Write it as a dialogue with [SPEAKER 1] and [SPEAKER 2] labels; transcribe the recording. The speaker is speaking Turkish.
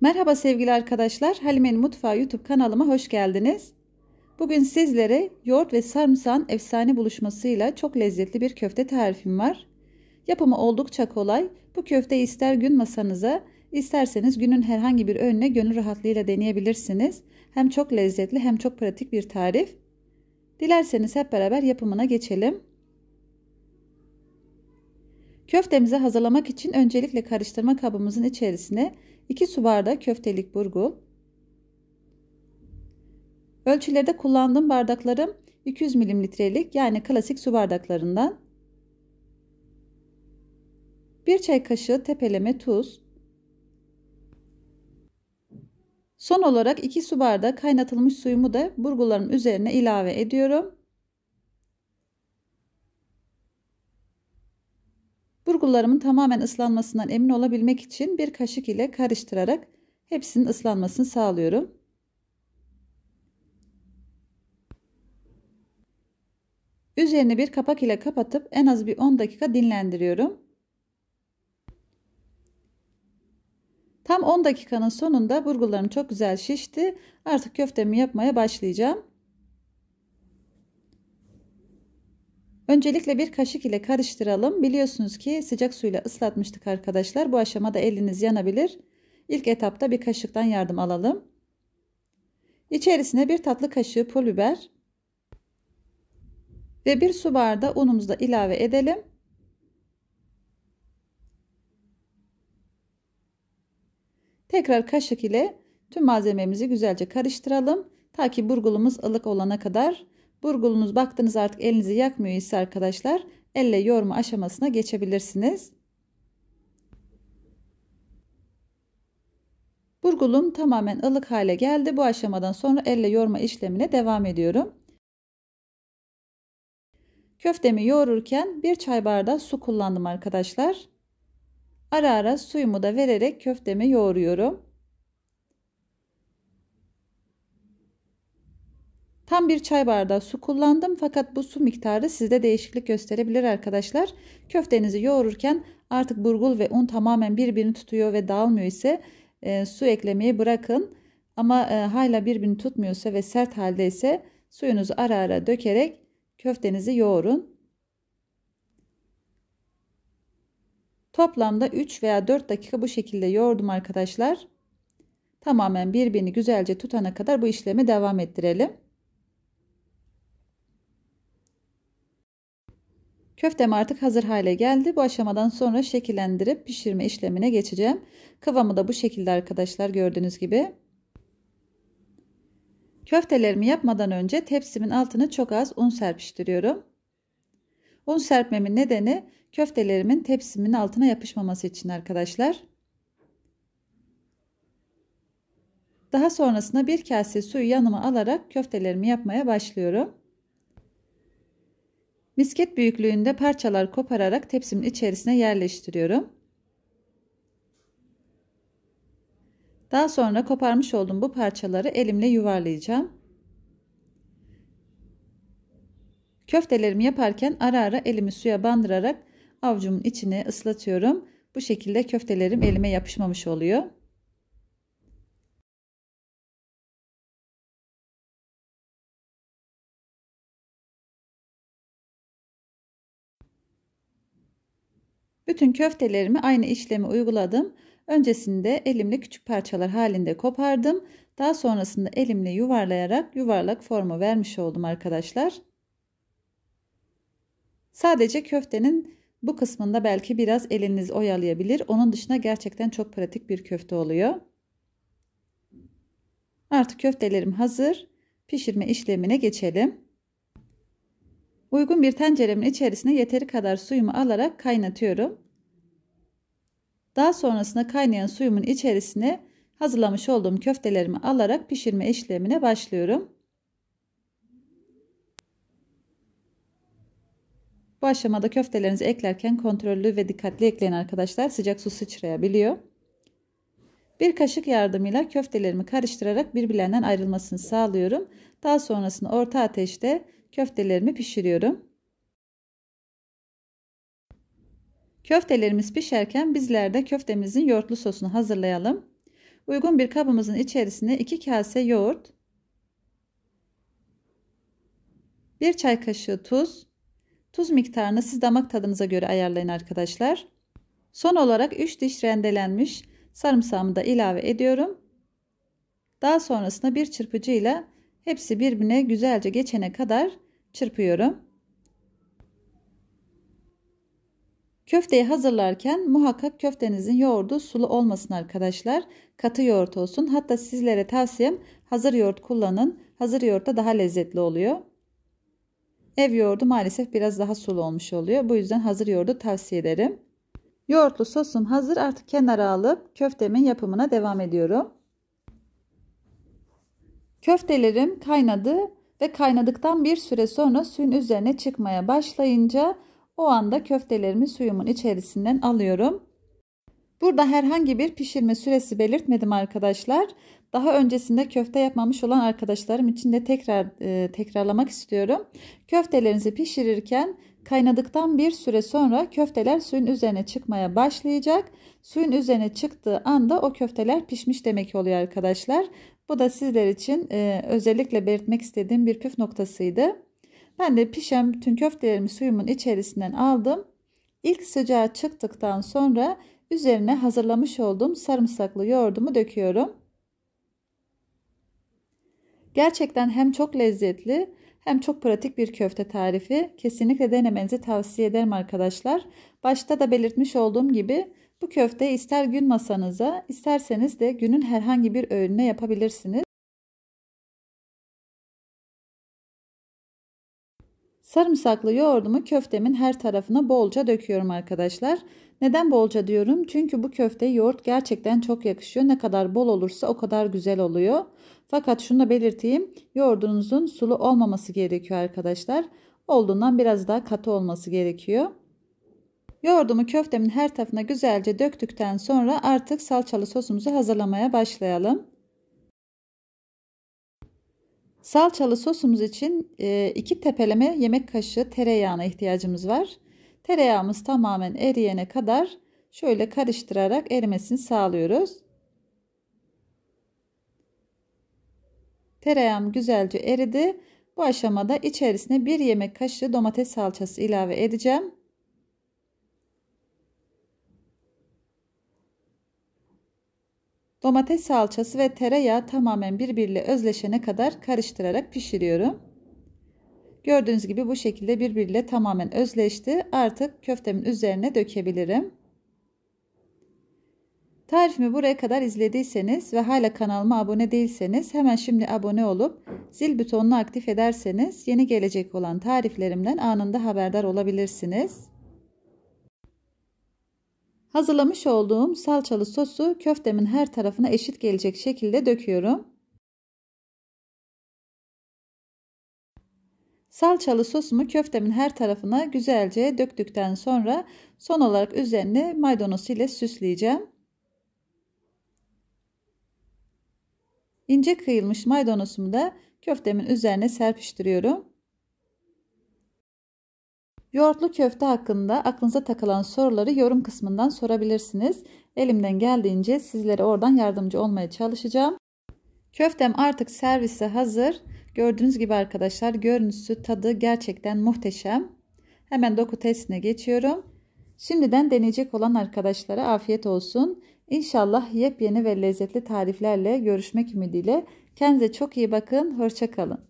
[SPEAKER 1] Merhaba sevgili arkadaşlar, Halime'nin Mutfağı YouTube kanalıma hoş geldiniz. Bugün sizlere yoğurt ve sarımsağın efsane buluşmasıyla çok lezzetli bir köfte tarifim var. Yapımı oldukça kolay. Bu köfteyi ister gün masanıza, isterseniz günün herhangi bir önüne gönül rahatlığıyla deneyebilirsiniz. Hem çok lezzetli hem çok pratik bir tarif. Dilerseniz hep beraber yapımına geçelim. Köftemizi hazırlamak için öncelikle karıştırma kabımızın içerisine 2 su bardağı köftelik burgul. Ölçülerde kullandığım bardaklarım 200 mililitrelik yani klasik su bardaklarından. 1 çay kaşığı tepeleme tuz. Son olarak 2 su bardağı kaynatılmış suyumu da burgularım üzerine ilave ediyorum. Burgularımın tamamen ıslanmasından emin olabilmek için bir kaşık ile karıştırarak hepsinin ıslanmasını sağlıyorum. Üzerini bir kapak ile kapatıp en az bir 10 dakika dinlendiriyorum. Tam 10 dakikanın sonunda burgularım çok güzel şişti. Artık köftemi yapmaya başlayacağım. Öncelikle bir kaşık ile karıştıralım. Biliyorsunuz ki sıcak suyla ıslatmıştık arkadaşlar. Bu aşamada eliniz yanabilir. İlk etapta bir kaşıktan yardım alalım. İçerisine bir tatlı kaşığı pul biber ve bir su bardağı unumuzu da ilave edelim. Tekrar kaşık ile tüm malzememizi güzelce karıştıralım. Ta ki burgulumuz ılık olana kadar Burgulunuz baktınız artık elinizi yakmıyor ise arkadaşlar elle yoğurma aşamasına geçebilirsiniz. Burgulum tamamen ılık hale geldi. Bu aşamadan sonra elle yoğurma işlemine devam ediyorum. Köftemi yoğururken bir çay bardağı su kullandım arkadaşlar. Ara ara suyumu da vererek köftemi yoğuruyorum. Tam bir çay bardağı su kullandım fakat bu su miktarı sizde değişiklik gösterebilir arkadaşlar. Köftenizi yoğururken artık burgul ve un tamamen birbirini tutuyor ve dağılmıyor ise e, su eklemeyi bırakın. Ama e, hala birbirini tutmuyorsa ve sert halde ise suyunuzu ara ara dökerek köftenizi yoğurun. Toplamda 3 veya 4 dakika bu şekilde yoğurdum arkadaşlar. Tamamen birbirini güzelce tutana kadar bu işlemi devam ettirelim. Köftem artık hazır hale geldi. Bu aşamadan sonra şekillendirip pişirme işlemine geçeceğim. Kıvamı da bu şekilde arkadaşlar gördüğünüz gibi. Köftelerimi yapmadan önce tepsimin altını çok az un serpiştiriyorum. Un serpmemin nedeni köftelerimin tepsimin altına yapışmaması için arkadaşlar. Daha sonrasında bir kase suyu yanıma alarak köftelerimi yapmaya başlıyorum. Misket büyüklüğünde parçalar kopararak tepsimin içerisine yerleştiriyorum. Daha sonra koparmış olduğum bu parçaları elimle yuvarlayacağım. Köftelerimi yaparken ara ara elimi suya bandırarak avcumun içine ıslatıyorum. Bu şekilde köftelerim elime yapışmamış oluyor. Bütün köftelerimi aynı işlemi uyguladım. Öncesinde elimle küçük parçalar halinde kopardım. Daha sonrasında elimle yuvarlayarak yuvarlak formu vermiş oldum arkadaşlar. Sadece köftenin bu kısmında belki biraz eliniz oyalayabilir. Onun dışında gerçekten çok pratik bir köfte oluyor. Artık köftelerim hazır. Pişirme işlemine geçelim. Uygun bir tenceremin içerisine yeteri kadar suyumu alarak kaynatıyorum. Daha sonrasında kaynayan suyumun içerisine hazırlamış olduğum köftelerimi alarak pişirme işlemine başlıyorum. Bu aşamada köftelerinizi eklerken kontrollü ve dikkatli ekleyin arkadaşlar. Sıcak su sıçrayabiliyor. Bir kaşık yardımıyla köftelerimi karıştırarak birbirlerinden ayrılmasını sağlıyorum. Daha sonrasında orta ateşte köftelerimi pişiriyorum. Köftelerimiz pişerken bizler de köftemizin yoğurtlu sosunu hazırlayalım. Uygun bir kabımızın içerisine 2 kase yoğurt, 1 çay kaşığı tuz, tuz miktarını siz damak tadınıza göre ayarlayın arkadaşlar. Son olarak 3 diş rendelenmiş sarımsağımı da ilave ediyorum. Daha sonrasında bir çırpıcı ile hepsi birbirine güzelce geçene kadar çırpıyorum. Köfteyi hazırlarken muhakkak köftenizin yoğurdu sulu olmasın arkadaşlar. Katı yoğurt olsun. Hatta sizlere tavsiyem hazır yoğurt kullanın. Hazır yoğurt da daha lezzetli oluyor. Ev yoğurdu maalesef biraz daha sulu olmuş oluyor. Bu yüzden hazır yoğurdu tavsiye ederim. Yoğurtlu sosum hazır. Artık kenara alıp köftemin yapımına devam ediyorum. Köftelerim kaynadı ve kaynadıktan bir süre sonra suyun üzerine çıkmaya başlayınca o anda köftelerimi suyumun içerisinden alıyorum. Burada herhangi bir pişirme süresi belirtmedim arkadaşlar. Daha öncesinde köfte yapmamış olan arkadaşlarım için de tekrar e, tekrarlamak istiyorum. Köftelerinizi pişirirken kaynadıktan bir süre sonra köfteler suyun üzerine çıkmaya başlayacak. Suyun üzerine çıktığı anda o köfteler pişmiş demek oluyor arkadaşlar. Bu da sizler için e, özellikle belirtmek istediğim bir püf noktasıydı. Ben de pişen bütün köftelerimi suyumun içerisinden aldım. İlk sıcağı çıktıktan sonra üzerine hazırlamış olduğum sarımsaklı yoğurdumu döküyorum. Gerçekten hem çok lezzetli hem çok pratik bir köfte tarifi. Kesinlikle denemenizi tavsiye ederim arkadaşlar. Başta da belirtmiş olduğum gibi bu köfteyi ister gün masanıza isterseniz de günün herhangi bir öğününe yapabilirsiniz. Sarımsaklı yoğurdumu köftemin her tarafına bolca döküyorum arkadaşlar. Neden bolca diyorum? Çünkü bu köfte yoğurt gerçekten çok yakışıyor. Ne kadar bol olursa o kadar güzel oluyor. Fakat şunu da belirteyim. Yoğurdunuzun sulu olmaması gerekiyor arkadaşlar. Olduğundan biraz daha katı olması gerekiyor. Yoğurdumu köftemin her tarafına güzelce döktükten sonra artık salçalı sosumuzu hazırlamaya başlayalım. Salçalı sosumuz için 2 e, tepeleme yemek kaşığı tereyağına ihtiyacımız var. Tereyağımız tamamen eriyene kadar şöyle karıştırarak erimesini sağlıyoruz. Tereyağım güzelce eridi. Bu aşamada içerisine 1 yemek kaşığı domates salçası ilave edeceğim. Domates salçası ve tereyağı tamamen birbiriyle özleşene kadar karıştırarak pişiriyorum. Gördüğünüz gibi bu şekilde birbiriyle tamamen özleşti. Artık köftemin üzerine dökebilirim. Tarifimi buraya kadar izlediyseniz ve hala kanalıma abone değilseniz hemen şimdi abone olup zil butonunu aktif ederseniz yeni gelecek olan tariflerimden anında haberdar olabilirsiniz. Hazırlamış olduğum salçalı sosu köftemin her tarafına eşit gelecek şekilde döküyorum. Salçalı sosumu köftemin her tarafına güzelce döktükten sonra son olarak üzerine maydanoz ile süsleyeceğim. İnce kıyılmış maydanozumu da köftemin üzerine serpiştiriyorum. Yoğurtlu köfte hakkında aklınıza takılan soruları yorum kısmından sorabilirsiniz. Elimden geldiğince sizlere oradan yardımcı olmaya çalışacağım. Köftem artık servise hazır. Gördüğünüz gibi arkadaşlar görüntüsü tadı gerçekten muhteşem. Hemen doku testine geçiyorum. Şimdiden deneyecek olan arkadaşlara afiyet olsun. İnşallah yepyeni ve lezzetli tariflerle görüşmek ümidiyle. Kendinize çok iyi bakın. Hoşçakalın.